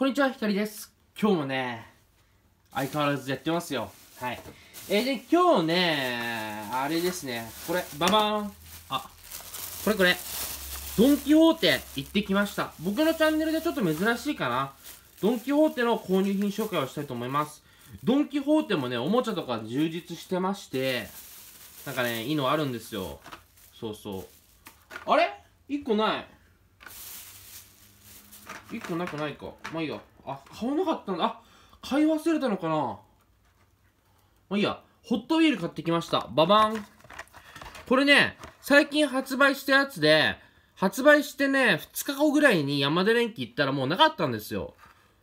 こんにちは、ひかりです。今日もね、相変わらずやってますよ。はい。えー、で、今日ね、あれですね、これ、ババーン。あ、これこれ、ドンキホーテ行ってきました。僕のチャンネルでちょっと珍しいかな。ドンキホーテの購入品紹介をしたいと思います。ドンキホーテもね、おもちゃとか充実してまして、なんかね、いいのあるんですよ。そうそう。あれ ?1 個ない。1個なくないかまあいいやあ買わなかったんだあ買い忘れたのかなまあいいやホットウィール買ってきましたババンこれね最近発売したやつで発売してね2日後ぐらいに山田電機行ったらもうなかったんですよ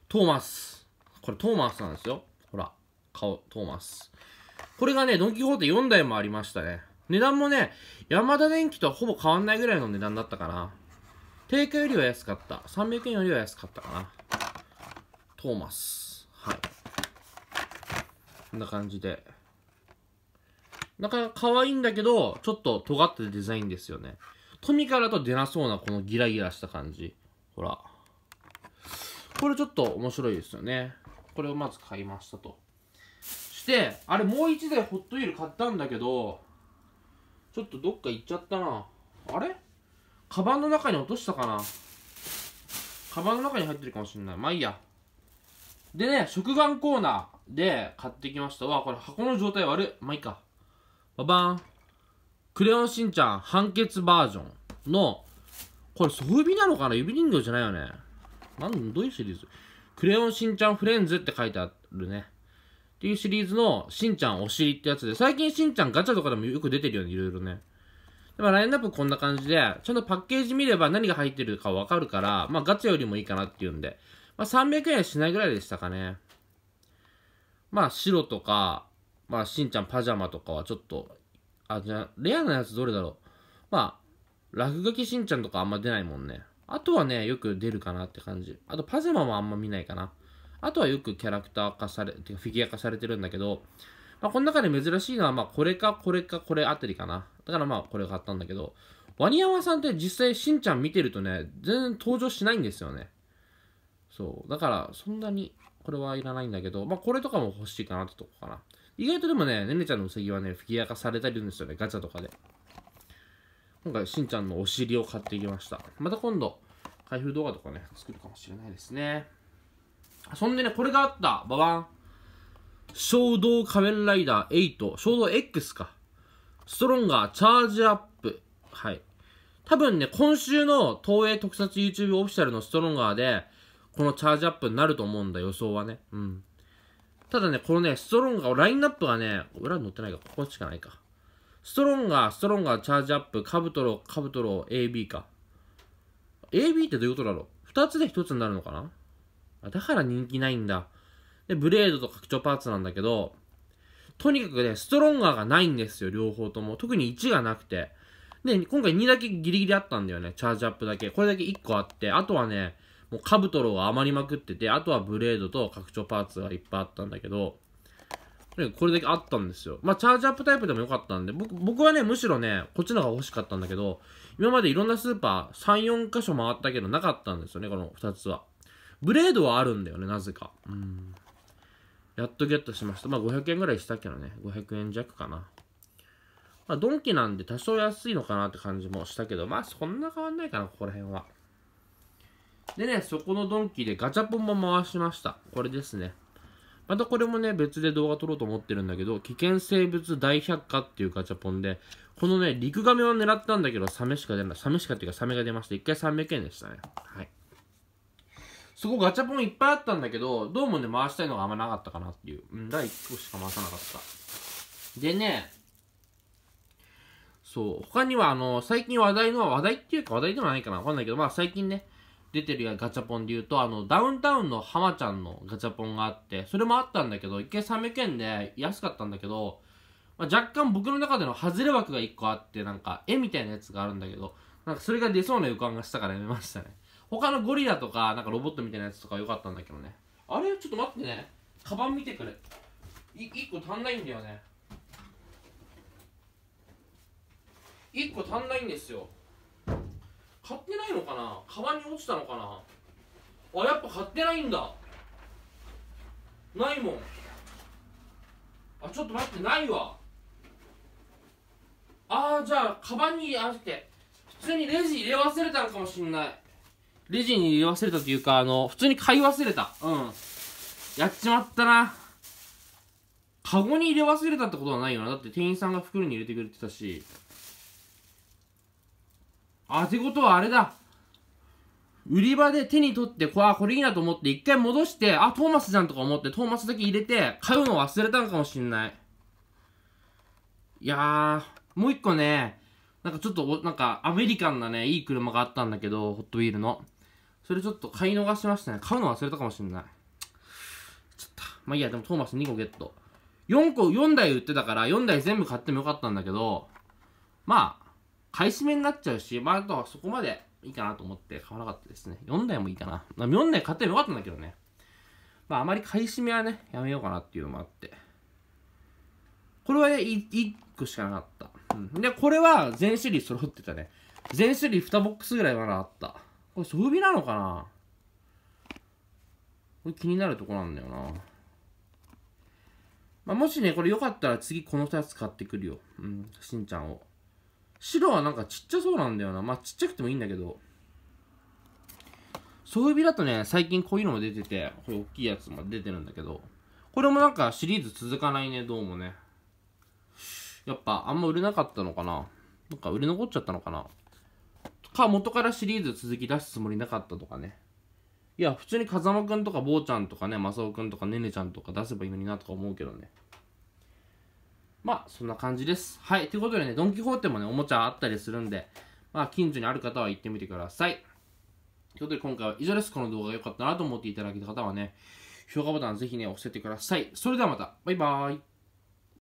トーマスこれトーマスなんですよほら顔トーマスこれがねドン・キホーテ4台もありましたね値段もね、ヤマダ電機とはほぼ変わんないぐらいの値段だったかな。定価よりは安かった。300円よりは安かったかな。トーマス。はい。こんな感じで。なかなか可愛いんだけど、ちょっと尖ってデザインですよね。トミカだと出なそうなこのギラギラした感じ。ほら。これちょっと面白いですよね。これをまず買いましたと。して、あれもう1台ホットウィール買ったんだけど、ちょっとどっか行っちゃったな。あれカバンの中に落としたかなカバンの中に入ってるかもしれない。まあいいや。でね、食玩コーナーで買ってきました。わ、これ箱の状態悪い。まあいいか。ババン。クレヨンしんちゃん判決バージョンの、これソフビなのかな指人形じゃないよね。なんどういうシリーズクレヨンしんちゃんフレンズって書いてあるね。っていうシリーズのしんちゃんお尻ってやつで、最近しんちゃんガチャとかでもよく出てるよね、いろいろね。まあ、ラインナップこんな感じで、ちゃんとパッケージ見れば何が入ってるかわかるから、まあ、ガチャよりもいいかなっていうんで、まあ、300円しないぐらいでしたかね。まあ、白とか、まあ、しんちゃんパジャマとかはちょっと、あ、じゃあ、レアなやつどれだろう。まあ、落書きしんちゃんとかあんま出ないもんね。あとはね、よく出るかなって感じ。あと、パジャマもあんま見ないかな。あとはよくキャラクター化され、てかフィギュア化されてるんだけど、まあ、この中で珍しいのは、まあ、これか、これか、これあたりかな。だからまあ、これ買ったんだけど、ワニヤマさんって実際、しんちゃん見てるとね、全然登場しないんですよね。そう。だから、そんなに、これはいらないんだけど、まあ、これとかも欲しいかなってとこかな。意外とでもね、ねねちゃんのうさぎはね、フィギュア化されたりするんですよね、ガチャとかで。今回、しんちゃんのお尻を買ってきました。また今度、開封動画とかね、作るかもしれないですね。そんでね、これがあった、ババン。衝動仮面ライダー8、衝動 X か。ストロンガー、チャージアップ。はい。多分ね、今週の東映特撮 YouTube オフィシャルのストロンガーで、このチャージアップになると思うんだ、予想はね。うん。ただね、このね、ストロンガー、ラインナップがね、裏に載ってないか、ここしかないか。ストロンガー、ストロンガー、チャージアップ、カブトロ、カブトロ、AB か。AB ってどういうことだろう ?2 つで1つになるのかなだから人気ないんだ。で、ブレードと拡張パーツなんだけど、とにかくね、ストロンガーがないんですよ、両方とも。特に1がなくて。で、今回2だけギリギリあったんだよね、チャージアップだけ。これだけ1個あって、あとはね、もうカブトロが余りまくってて、あとはブレードと拡張パーツがいっぱいあったんだけど、これだけあったんですよ。まあ、チャージアップタイプでもよかったんで、僕、僕はね、むしろね、こっちの方が欲しかったんだけど、今までいろんなスーパー、3、4箇所回ったけど、なかったんですよね、この2つは。ブレードはあるんだよね、なぜか。うん。やっとゲットしました。まあ、500円ぐらいしたけどね。500円弱かな。まあ、ドンキなんで多少安いのかなって感じもしたけど、まあ、そんな変わんないかな、ここら辺は。でね、そこのドンキでガチャポンも回しました。これですね。またこれもね、別で動画撮ろうと思ってるんだけど、危険生物大百科っていうガチャポンで、このね、陸亀を狙ったんだけど、サメしか出ない。サメしかっていうかサメが出ました。1回300円でしたね。はい。そこガチャポンいっぱいあったんだけど、どうもね、回したいのがあんまなかったかなっていう。うん、第1個しか回さなかった。でね、そう、他にはあの、最近話題の、話題っていうか話題でもないかなわかんないけど、まあ最近ね、出てるやガチャポンで言うと、あの、ダウンタウンの浜ちゃんのガチャポンがあって、それもあったんだけど、一回300円で安かったんだけど、まあ、若干僕の中での外れ枠が1個あって、なんか、絵みたいなやつがあるんだけど、なんかそれが出そうな予感がしたからやめましたね。他のゴリラとか、なんかロボットみたいなやつとか良かったんだけどね。あれちょっと待ってね。カバン見てくれ。い1個足んないんだよね。1個足んないんですよ。買ってないのかなカに落ちたのかなあ、やっぱ買ってないんだ。ないもん。あ、ちょっと待って、ないわ。ああ、じゃあ、カバンに合わせて、普通にレジ入れ忘れたのかもしんない。レジに入れ忘れたというか、あの、普通に買い忘れた。うん。やっちまったな。カゴに入れ忘れたってことはないよな。だって店員さんが袋に入れてくれてたし。あ、てことはあれだ。売り場で手に取って、こわ、これいいなと思って、一回戻して、あ、トーマスじゃんとか思って、トーマスだけ入れて、買うの忘れたのかもしんない。いやー、もう一個ね、なんかちょっと、なんか、アメリカンなね、いい車があったんだけど、ホットウィールの。それちょっと買い逃しましたね。買うの忘れたかもしんない。ちょっと。まあいいや、でもトーマス2個ゲット。4個、4台売ってたから、4台全部買ってもよかったんだけど、まあ、買い占めになっちゃうし、まあ、あとはそこまでいいかなと思って買わなかったですね。4台もいいかな。ま4台買ってもよかったんだけどね。まあ、あまり買い占めはね、やめようかなっていうのもあって。これはね、1個しかなかった。うん。で、これは全種類揃ってたね。全種類2ボックスぐらいまだあった。これ装備なのかなこれ気になるとこなんだよな。まあ、もしね、これよかったら次この2つ買ってくるよ。うん、しんちゃんを。白はなんかちっちゃそうなんだよな。まあ、ちっちゃくてもいいんだけど。装備だとね、最近こういうのも出てて、これ大きいやつも出てるんだけど、これもなんかシリーズ続かないね、どうもね。やっぱあんま売れなかったのかな。なんか売れ残っちゃったのかな。か、元からシリーズ続き出すつもりなかったとかね。いや、普通に風間くんとか坊ちゃんとかね、さおくんとかねねちゃんとか出せばいいのになとか思うけどね。まあ、そんな感じです。はい。ということでね、ドン・キホーテもね、おもちゃあったりするんで、まあ、近所にある方は行ってみてください。ということで、今回は以上です。この動画が良かったなと思っていただけた方はね、評価ボタンぜひね、押してください。それではまた。バイバーイ。